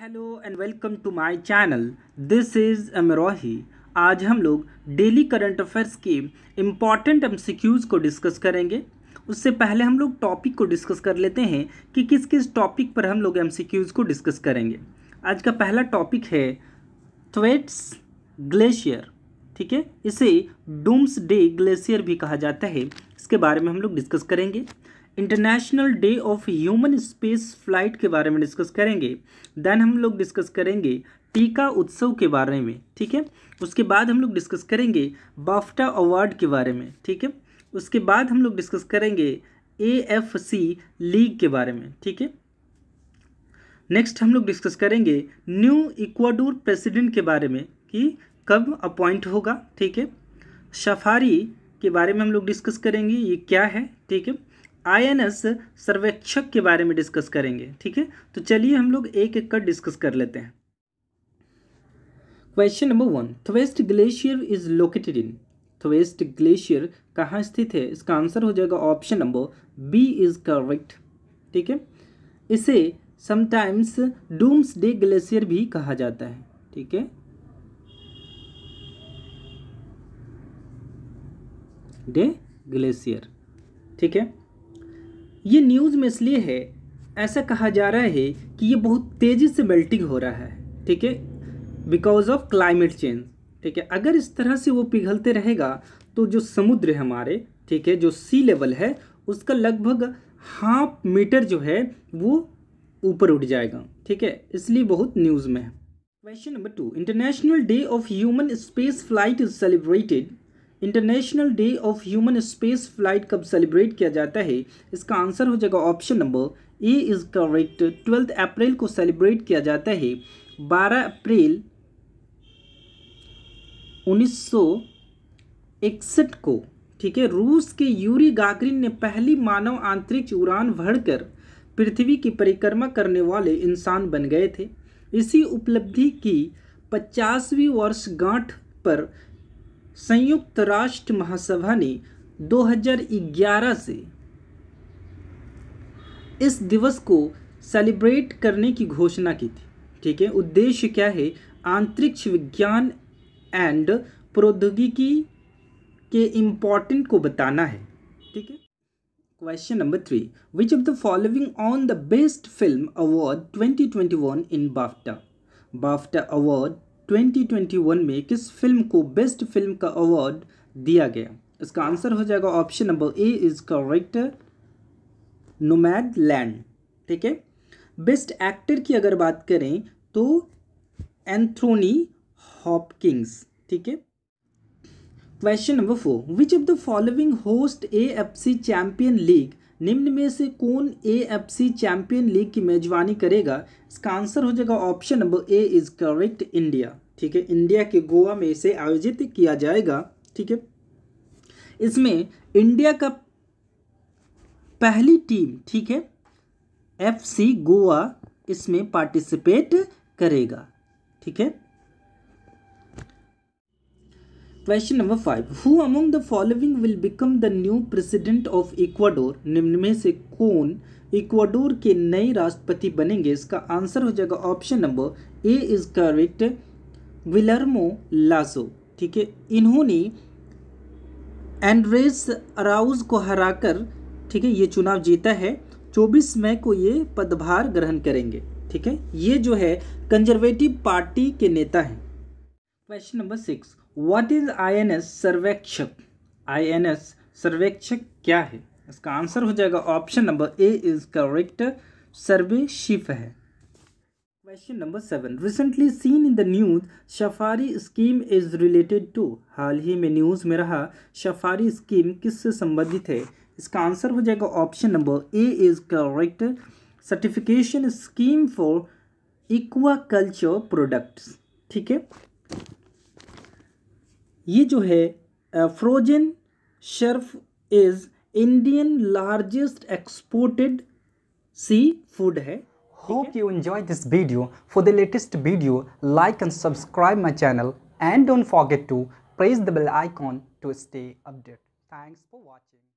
hello and welcome to my channel this is Amrohi आज हम लोग डेली करंट अफेयर्स के इम्पॉर्टेंट एमसीक्यूज़ को डिस्कस करेंगे उससे पहले हम लोग टॉपिक को डिस्कस कर लेते हैं कि किस किस टॉपिक पर हम लोग एमसीक्यूज़ को डिस्कस करेंगे आज का पहला टॉपिक है ट्वेट्स ग्लेशियर ठीक है इसे डूम्स डे ग्लेशियर भी कहा जाता है इसके बारे में हम लोग डिस्कस करेंगे international day of human space flight के बारे में डिस्कस करेंगे देन हम लोग डिस्कस करेंगे टीका उत्सव के बारे में ठीक है उसके बाद हम लोग डिस्कस करेंगे बाफ्टा अवार्ड के बारे में ठीक है उसके बाद हम लोग डिस्कस करेंगे ए एफ सी लीग के बारे में ठीक है नेक्स्ट हम लोग डिस्कस करेंगे न्यू इक्वाडोर प्रेसिडेंट के बारे में कि कब अपॉइंट होगा ठीक है सफारी के बारे में हम लोग डिस्कस करेंगे ये क्या है ठीक है आईएनएस सर्वेक्षक के बारे में डिस्कस करेंगे ठीक है तो चलिए हम लोग एक एक कर डिस्कस कर लेते हैं question number one Thwaites glacier is located in Thwaites glacier कहाँ स्थित है इसका आंसर हो जाएगा option number B is correct ठीक है इसे समटाइम्स डूम्स डे ग्लेशियर भी कहा जाता है ठीक है डे ग्लेशियर ठीक है ये न्यूज़ में इसलिए है ऐसा कहा जा रहा है कि ये बहुत तेज़ी से मेल्टिंग हो रहा है ठीक है बिकॉज ऑफ क्लाइमेट चेंज ठीक है अगर इस तरह से वो पिघलते रहेगा तो जो समुद्र है हमारे ठीक है जो सी लेवल है उसका लगभग हाफ मीटर जो है वो ऊपर उठ जाएगा ठीक है इसलिए बहुत न्यूज़ में है question number two international day of human space flight is celebrated international day of human space flight कब सेलिब्रेट किया जाता है इसका आंसर हो जाएगा option number A is correct twelfth April को सेलिब्रेट किया जाता है बारह अप्रैल उन्नीस इकसठ को ठीक है रूस के यूरी गागरिन ने पहली मानव आंतरिक्ष उड़ान भरकर पृथ्वी की परिक्रमा करने वाले इंसान बन गए थे इसी उपलब्धि की पचासवीं वर्षगांठ पर संयुक्त राष्ट्र महासभा ने 2011 से इस दिवस को सेलिब्रेट करने की घोषणा की थी ठीक है उद्देश्य क्या है आंतरिक्ष विज्ञान एंड प्रौद्योगिकी के इम्पॉर्टेंट को बताना है ठीक है question number three which of the following won the best film award 2021 in BAFTA BAFTA award 2021 में किस फिल्म को बेस्ट फिल्म का अवार्ड दिया गया इसका आंसर हो जाएगा option number A is correct Nomadland ठीक है बेस्ट एक्टर की अगर बात करें तो एंथ्रोनी हॉपकिंग्स ठीक है question number four which of the following host A F C champion league निम्न में से कौन A F C champion league की मेजबानी करेगा इसका आंसर हो जाएगा option number A is correct India ठीक है इंडिया के गोवा में इसे आयोजित किया जाएगा ठीक है इसमें इंडिया का पहली टीम ठीक है एफ सी गोवा इसमें पार्टिसिपेट करेगा ठीक है question number five who among the following will become the new president of Ecuador निम्न में से कौन इक्वाडोर के नए राष्ट्रपति बनेंगे इसका आंसर हो जाएगा option number A is correct Guillermo Lasso ठीक है इन्होंने एंड्रेस अराउज को हराकर ठीक है ये चुनाव जीता है 24 मई को ये पदभार ग्रहण करेंगे ठीक है ये जो है कंजर्वेटिव पार्टी के नेता हैं question number six what is INS Sarvekshak INS Sarvekshak क्या है इसका आंसर हो जाएगा option number A is correct survey ship है question number seven recently seen in the news Shaphari scheme is related to हाल ही में न्यूज़ में रहा शफारी स्कीम किससे संबंधित है इसका आंसर हो जाएगा option number A is correct certification scheme for aquaculture products ठीक है ये जो है frozen shrimp is Indian largest exported seafood है hope you enjoy this video for the latest video like and subscribe my channel and don't forget to press the bell icon to stay update thanks for watching